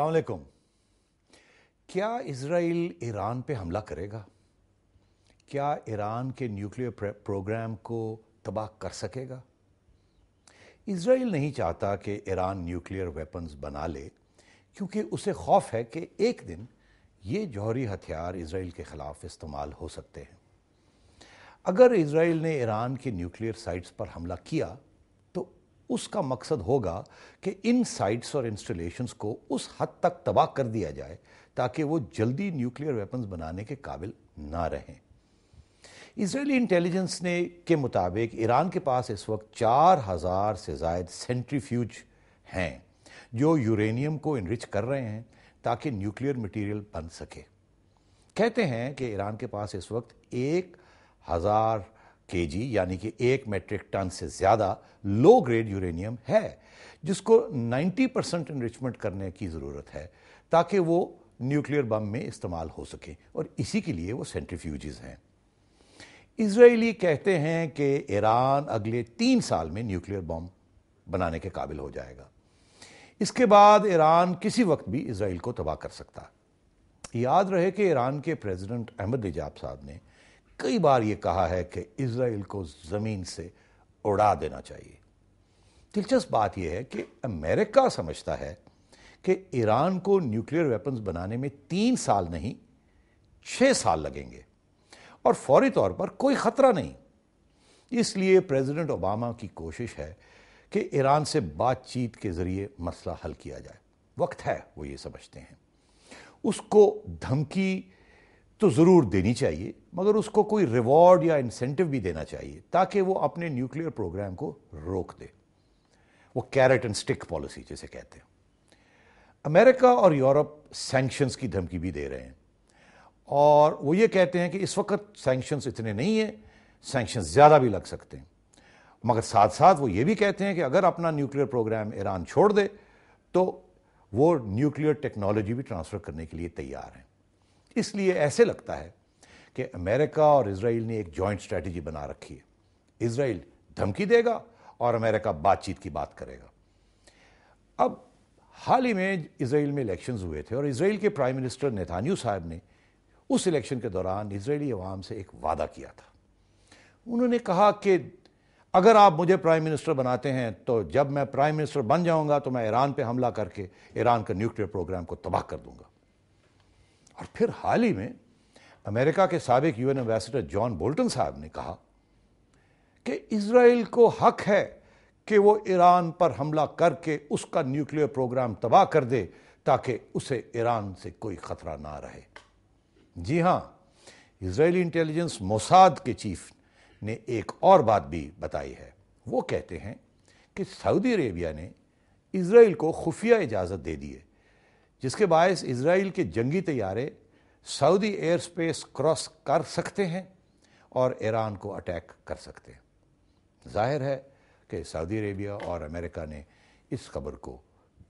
अलैक्म क्या Israel Iran पे हमला करेगा क्या ईरान के न्यूक्लियर प्रोग्राम को तबाह कर सकेगा इसराइल नहीं चाहता कि ईरान न्यूक्लियर वेपन्स बना ले क्योंकि उसे खौफ है कि एक दिन ये जौहरी हथियार इसराइल के ख़िलाफ़ इस्तेमाल हो सकते हैं अगर इसराइल ने ईरान के न्यूक्लियर साइट्स पर हमला किया उसका मकसद होगा कि इन साइट्स और इंस्टॉलेशंस को उस हद तक तबाह कर दिया जाए ताकि वो जल्दी न्यूक्लियर वेपन्स बनाने के काबिल ना रहें इसराइली इंटेलिजेंस ने के मुताबिक ईरान के पास इस वक्त चार हज़ार से जायद सेंट्रीफ्यूज हैं जो यूरेनियम को इनरिच कर रहे हैं ताकि न्यूक्लियर मटेरियल बन सके कहते हैं कि ईरान के पास इस वक्त एक हज़ार केजी यानी कि एक मेट्रिक टन से ज़्यादा लो ग्रेड यूरेनियम है जिसको 90 परसेंट इनरिचमेंट करने की ज़रूरत है ताकि वो न्यूक्लियर बम में इस्तेमाल हो सके और इसी के लिए वो सेंट्रीफ्यूजेस हैं इसराइली कहते हैं कि ईरान अगले तीन साल में न्यूक्लियर बम बनाने के काबिल हो जाएगा इसके बाद ईरान किसी वक्त भी इसराइल को तबाह कर सकता याद रहे कि ईरान के प्रेसिडेंट अहमद एजाब साहब ने कई बार यह कहा है कि इसराइल को ज़मीन से उड़ा देना चाहिए दिलचस्प बात यह है कि अमेरिका समझता है कि ईरान को न्यूक्लियर वेपन्स बनाने में तीन साल नहीं छह साल लगेंगे और फौरी तौर पर कोई ख़तरा नहीं इसलिए प्रेसिडेंट ओबामा की कोशिश है कि ईरान से बातचीत के ज़रिए मसला हल किया जाए वक्त है वो ये समझते हैं उसको धमकी तो ज़रूर देनी चाहिए मगर उसको कोई रिवॉर्ड या इंसेंटिव भी देना चाहिए ताकि वो अपने न्यूक्लियर प्रोग्राम को रोक दे वो कैरेट एंड स्टिक पॉलिसी जिसे कहते हैं अमेरिका और यूरोप सैंक्शंस की धमकी भी दे रहे हैं और वो ये कहते हैं कि इस वक्त सैंक्शंस इतने नहीं हैं सैंक्शंस ज़्यादा भी लग सकते हैं मगर साथ साथ वो ये भी कहते हैं कि अगर अपना न्यूक्लियर प्रोग्राम ईरान छोड़ दे तो वो न्यूक्लियर टेक्नोलॉजी भी ट्रांसफ़र करने के लिए तैयार हैं इसलिए ऐसे लगता है कि अमेरिका और इसराइल ने एक जॉइंट स्ट्रेटजी बना रखी है इसराइल धमकी देगा और अमेरिका बातचीत की बात करेगा अब हाल ही में इसराइल में इलेक्शंस हुए थे और इसराइल के प्राइम मिनिस्टर नेतान्यू साहब ने उस इलेक्शन के दौरान इसराइली अवाम से एक वादा किया था उन्होंने कहा कि अगर आप मुझे प्राइम मिनिस्टर बनाते हैं तो जब मैं प्राइम मिनिस्टर बन जाऊंगा तो मैं ईरान पे हमला करके ईरान का न्यूक्लियर प्रोग्राम को तबाह कर दूंगा और फिर हाल ही में अमेरिका के सबक यूएन एम्बेसडर जॉन बोल्टन साहब ने कहा कि इसराइल को हक है कि वो ईरान पर हमला करके उसका न्यूक्लियर प्रोग्राम तबाह कर दे ताकि उसे ईरान से कोई खतरा ना रहे जी हां इसराइली इंटेलिजेंस मोसाद के चीफ ने एक और बात भी बताई है वो कहते हैं कि सऊदी अरेबिया ने इसराइल को खुफिया इजाज़त दे दी है जिसके बायस इसराइल के जंगी तैयारे सऊदी एयर स्पेस क्रॉस कर सकते हैं और ईरान को अटैक कर सकते हैं जाहिर है कि सऊदी अरेबिया और अमेरिका ने इस खबर को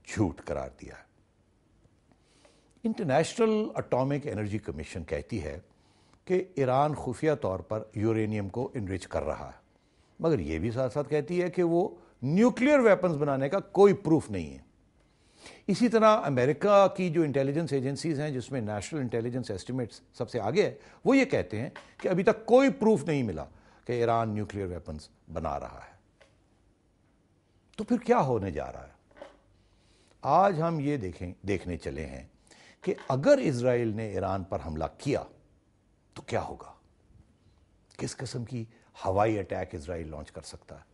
झूठ करार दिया है इंटरनेशनल अटोमिक एनर्जी कमीशन कहती है कि ईरान खुफिया तौर पर यूरेनियम को इनरिच कर रहा है मगर यह भी साथ साथ कहती है कि वो न्यूक्लियर वेपन्स बनाने का कोई प्रूफ नहीं है इसी तरह अमेरिका की जो इंटेलिजेंस एजेंसीज हैं जिसमें नेशनल इंटेलिजेंस एस्टिमेट्स सबसे आगे है वो ये कहते हैं कि अभी तक कोई प्रूफ नहीं मिला कि ईरान न्यूक्लियर वेपन्स बना रहा है तो फिर क्या होने जा रहा है आज हम ये देखें देखने चले हैं कि अगर इसराइल ने ईरान पर हमला किया तो क्या होगा किस किस्म की हवाई अटैक इसराइल लॉन्च कर सकता है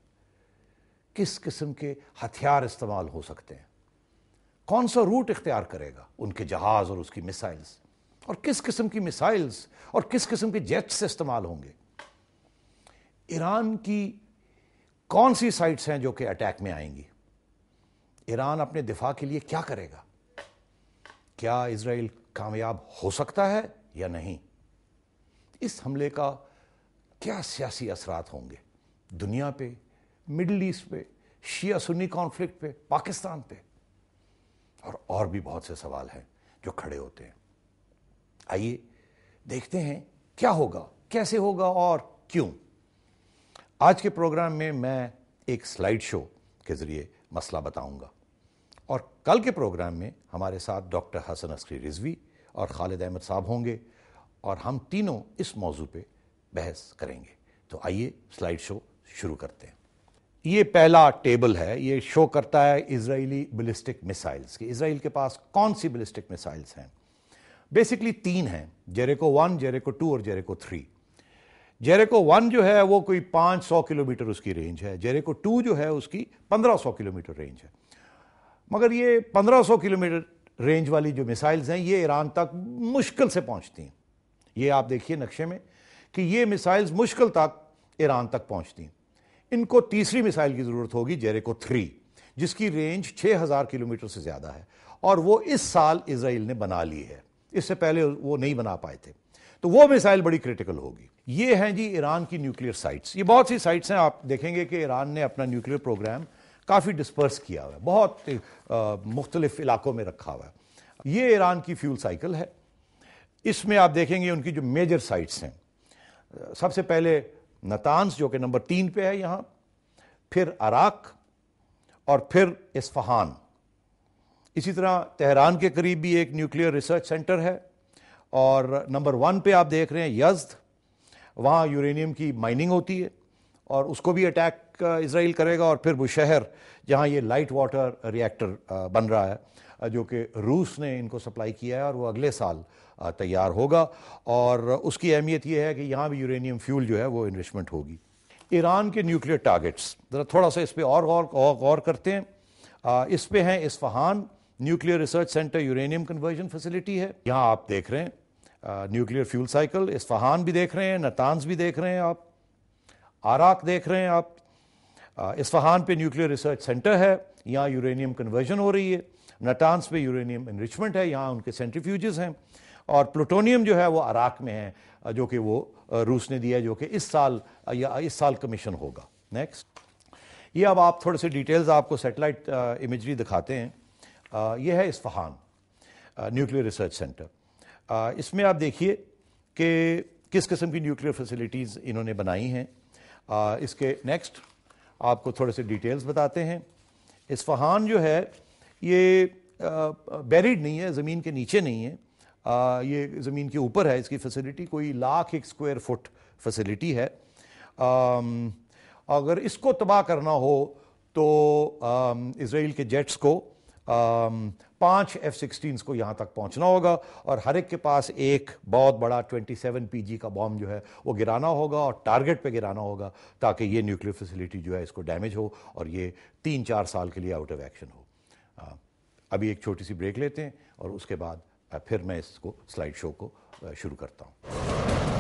किस किस्म के हथियार इस्तेमाल हो सकते हैं कौन सा रूट इख्तियार करेगा उनके जहाज़ और उसकी मिसाइल्स और किस किस्म की मिसाइल्स और किस किस्म के जेट्स इस्तेमाल होंगे ईरान की कौन सी साइट्स हैं जो कि अटैक में आएंगी ईरान अपने दिफा के लिए क्या करेगा क्या इसराइल कामयाब हो सकता है या नहीं इस हमले का क्या सियासी असरात होंगे दुनिया पे मिडल ईस्ट पे शिया सुन्नी कॉन्फ्लिक्ट पे पाकिस्तान पे और और भी बहुत से सवाल हैं जो खड़े होते हैं आइए देखते हैं क्या होगा कैसे होगा और क्यों आज के प्रोग्राम में मैं एक स्लाइड शो के ज़रिए मसला बताऊंगा और कल के प्रोग्राम में हमारे साथ डॉक्टर हसन अस्करी रिजवी और खालिद अहमद साहब होंगे और हम तीनों इस मौजू पे बहस करेंगे तो आइए स्लाइड शो शुरू करते हैं ये पहला टेबल है ये शो करता है इसराइली बिलिस्टिक मिसाइल्स की इसराइल के पास कौन सी बलिस्टिक मिसाइल्स हैं बेसिकली तीन हैं जेरेको वन जेरेको टू और जेरेको थ्री जेरेको वन जो है वो कोई पाँच सौ किलोमीटर उसकी रेंज है जेरेको टू जो है उसकी पंद्रह सौ किलोमीटर रेंज है मगर ये पंद्रह सौ किलोमीटर रेंज वाली जो मिसाइल्स हैं ये ईरान तक मुश्किल से पहुँचती हैं ये आप देखिए नक्शे में कि ये मिसाइल्स मुश्किल तक ईरान तक पहुँचती हैं इनको तीसरी मिसाइल की ज़रूरत होगी जेरेको थ्री जिसकी रेंज 6000 किलोमीटर से ज़्यादा है और वो इस साल इसराइल ने बना ली है इससे पहले वो नहीं बना पाए थे तो वो मिसाइल बड़ी क्रिटिकल होगी ये हैं जी ईरान की न्यूक्लियर साइट्स ये बहुत सी साइट्स हैं आप देखेंगे कि ईरान ने अपना न्यूक्लियर प्रोग्राम काफ़ी डिस्पर्स किया हुआ है बहुत मुख्तलिफ इलाकों में रखा हुआ है ये ईरान की फ्यूल साइकिल है इसमें आप देखेंगे उनकी जो मेजर साइट्स हैं सबसे पहले नतानस जो कि नंबर तीन पे है यहां फिर अराक और फिर इस्फहान इसी तरह तेहरान के करीब भी एक न्यूक्लियर रिसर्च सेंटर है और नंबर वन पे आप देख रहे हैं यज्द वहाँ यूरेनियम की माइनिंग होती है और उसको भी अटैक इसराइल करेगा और फिर वो शहर जहाँ ये लाइट वाटर रिएक्टर बन रहा है जो कि रूस ने इनको सप्लाई किया है और वो अगले साल तैयार होगा और उसकी अहमियत यह है कि यहाँ भी यूरेनियम फ्यूल जो है वो इन्वेस्टमेंट होगी ईरान के न्यूक्लियर टारगेट्स ज़रा थोड़ा सा इस पर और गौर गौर करते हैं इस पर हैं Isfahan nuclear research centre uranium conversion facility है यहाँ आप देख रहे हैं न्यूक्लियर फ्यूल साइकिल इसफहान भी देख रहे हैं नतानस भी देख रहे हैं आप आराक देख रहे हैं आप इसफहान पे न्यूक्लियर रिसर्च सेंटर है यहाँ यूरेनियम कन्वर्जन हो रही है नटांस पे यूरेनियम इनरिचमेंट है यहाँ उनके सेंट्रीफ्यूजेस हैं और प्लूटोनियम जो है वो अराक में है जो कि वो रूस ने दिया जो कि इस साल या इस साल कमीशन होगा नेक्स्ट ये अब आप थोड़े से डिटेल्स आपको सेटेलाइट इमेजरी दिखाते हैं यह ये है इस्फहान न्यूक्लियर रिसर्च सेंटर इसमें आप देखिए कि किस किस्म की न्यूक्लियर फैसिलिटीज़ इन्होंने बनाई हैं इसके नेक्स्ट आपको थोड़े से डिटेल्स बताते हैं इस्फहान जो है ये बेरिड नहीं है ज़मीन के नीचे नहीं है आ, ये ज़मीन के ऊपर है इसकी फैसिलिटी कोई लाख एक स्क्वायर फुट फैसिलिटी है आ, अगर इसको तबाह करना हो तो इसराइल के जेट्स को पाँच एफ सिक्सटीन को यहाँ तक पहुँचना होगा और हर एक के पास एक बहुत बड़ा 27 पीजी का बॉम्ब जो है वो गिराना होगा और टारगेट पे गिराना होगा ताकि ये न्यूक्लियर फैसिलिटी जो है इसको डैमेज हो और ये तीन चार साल के लिए आउट ऑफ एक्शन हो हाँ। अभी एक छोटी सी ब्रेक लेते हैं और उसके बाद फिर मैं इसको स्लाइड शो को शुरू करता हूँ